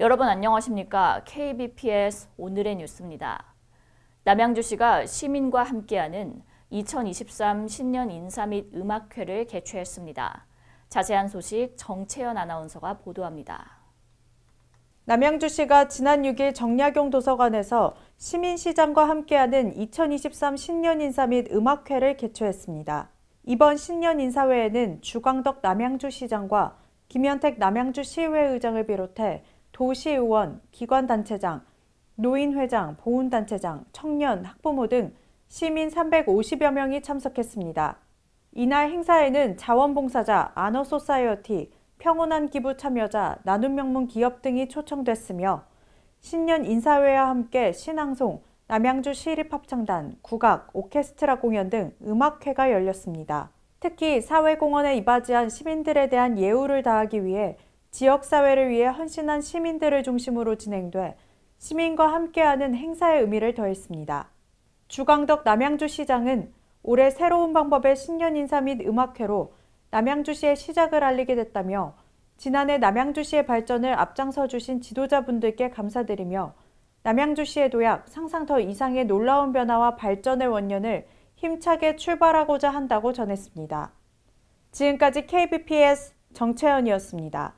여러분 안녕하십니까? KBPS 오늘의 뉴스입니다. 남양주시가 시민과 함께하는 2023 신년 인사 및 음악회를 개최했습니다. 자세한 소식 정채연 아나운서가 보도합니다. 남양주시가 지난 6일 정약용 도서관에서 시민시장과 함께하는 2023 신년 인사 및 음악회를 개최했습니다. 이번 신년 인사회에는 주광덕 남양주시장과 김현택 남양주시의회의장을 비롯해 도시의원, 기관단체장, 노인회장, 보훈단체장, 청년, 학부모 등 시민 350여 명이 참석했습니다. 이날 행사에는 자원봉사자, 아너소사이어티, 평온한 기부 참여자, 나눔명문 기업 등이 초청됐으며 신년 인사회와 함께 신앙송, 남양주 시립합창단, 국악, 오케스트라 공연 등 음악회가 열렸습니다. 특히 사회공헌에 이바지한 시민들에 대한 예우를 다하기 위해 지역사회를 위해 헌신한 시민들을 중심으로 진행돼 시민과 함께하는 행사의 의미를 더했습니다. 주광덕 남양주 시장은 올해 새로운 방법의 신년 인사 및 음악회로 남양주시의 시작을 알리게 됐다며 지난해 남양주시의 발전을 앞장서 주신 지도자분들께 감사드리며 남양주시의 도약 상상 더 이상의 놀라운 변화와 발전의 원년을 힘차게 출발하고자 한다고 전했습니다. 지금까지 KBPS 정채연이었습니다.